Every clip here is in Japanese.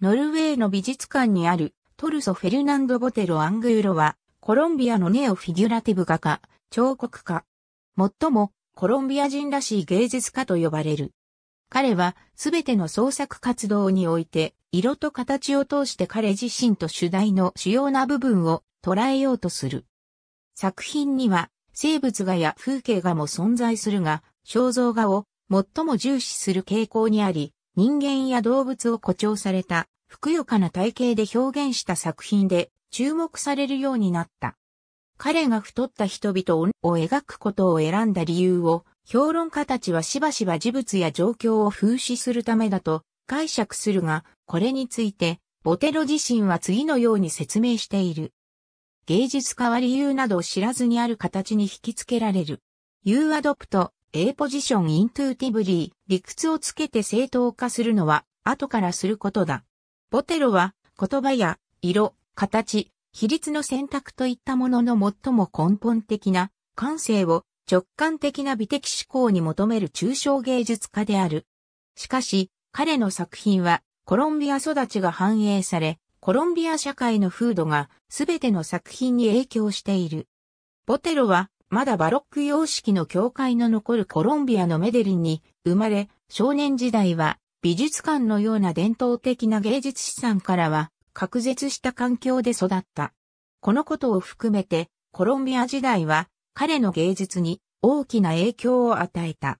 ノルウェーの美術館にあるトルソ・フェルナンド・ボテロ・アングーロは、コロンビアのネオフィギュラティブ画家、彫刻家。最もコロンビア人らしい芸術家と呼ばれる。彼はすべての創作活動において、色と形を通して彼自身と主題の主要な部分を捉えようとする。作品には生物画や風景画も存在するが、肖像画を最も重視する傾向にあり、人間や動物を誇張された、ふくよかな体型で表現した作品で注目されるようになった。彼が太った人々を描くことを選んだ理由を、評論家たちはしばしば事物や状況を風刺するためだと解釈するが、これについて、ボテロ自身は次のように説明している。芸術家は理由などを知らずにある形に引きつけられる。You adopt A ポジションイントゥーティブリー、理屈をつけて正当化するのは、後からすることだ。ボテロは、言葉や、色、形、比率の選択といったものの最も根本的な感性を直感的な美的思考に求める抽象芸術家である。しかし、彼の作品はコロンビア育ちが反映され、コロンビア社会の風土がすべての作品に影響している。ボテロはまだバロック様式の教会の残るコロンビアのメデリンに生まれ、少年時代は美術館のような伝統的な芸術資産からは、隔絶した環境で育った。このことを含めて、コロンビア時代は彼の芸術に大きな影響を与えた。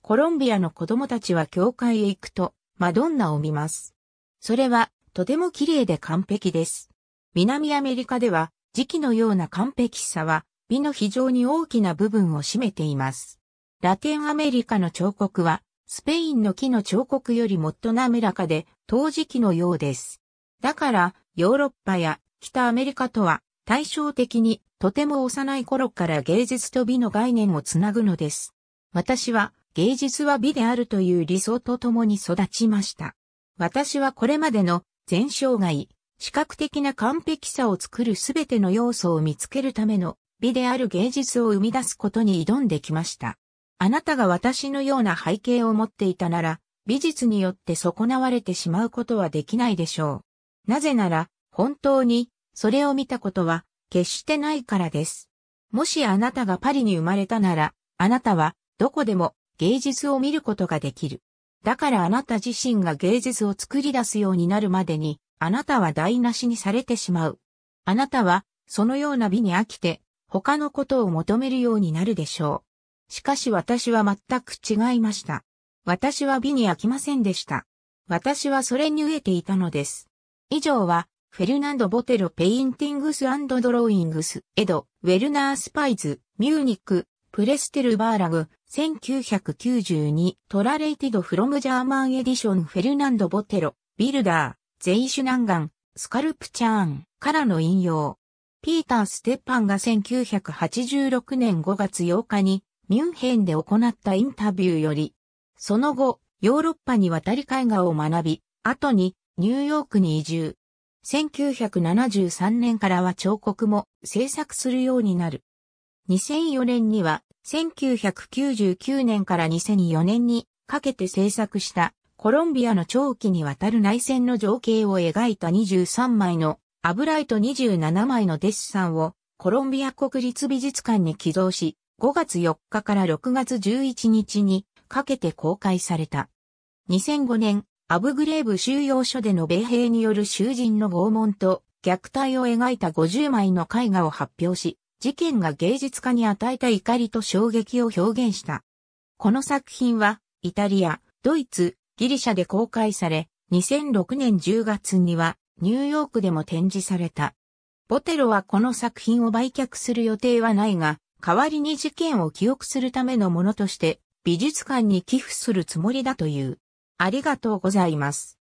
コロンビアの子供たちは教会へ行くとマドンナを見ます。それはとても綺麗で完璧です。南アメリカでは、磁器のような完璧さは、美の非常に大きな部分を占めています。ラテンアメリカの彫刻は、スペインの木の彫刻よりもっと滑らかで、陶磁器のようです。だから、ヨーロッパや北アメリカとは、対照的に、とても幼い頃から芸術と美の概念をつなぐのです。私は、芸術は美であるという理想と共に育ちました。私はこれまでの全生涯、視覚的な完璧さを作るすべての要素を見つけるための美である芸術を生み出すことに挑んできました。あなたが私のような背景を持っていたなら、美術によって損なわれてしまうことはできないでしょう。なぜなら、本当に、それを見たことは、決してないからです。もしあなたがパリに生まれたなら、あなたは、どこでも、芸術を見ることができる。だからあなた自身が芸術を作り出すようになるまでに、あなたは台無しにされてしまう。あなたは、そのような美に飽きて、他のことを求めるようになるでしょう。しかし私は全く違いました。私は美に飽きませんでした。私はそれに飢えていたのです。以上は、フェルナンド・ボテロ・ペインティングスドローイングス、エド、ウェルナー・スパイズ、ミューニック、プレステル・バーラグ、1992、トラレイティド・フロム・ジャーマン・エディション・フェルナンド・ボテロ、ビルダー。ゼイシュナンガン、スカルプチャーンからの引用。ピーター・ステッパンが1986年5月8日にミュンヘンで行ったインタビューより、その後、ヨーロッパに渡り絵画を学び、後にニューヨークに移住。1973年からは彫刻も制作するようになる。2004年には1999年から2004年にかけて制作したコロンビアの長期にわたる内戦の情景を描いた23枚の油絵と27枚のデッサンをコロンビア国立美術館に寄贈し、5月4日から6月11日にかけて公開された。2005年、アブグレーブ収容所での米兵による囚人の拷問と虐待を描いた50枚の絵画を発表し、事件が芸術家に与えた怒りと衝撃を表現した。この作品は、イタリア、ドイツ、ギリシャで公開され、2006年10月にはニューヨークでも展示された。ボテロはこの作品を売却する予定はないが、代わりに事件を記憶するためのものとして美術館に寄付するつもりだという。ありがとうございます。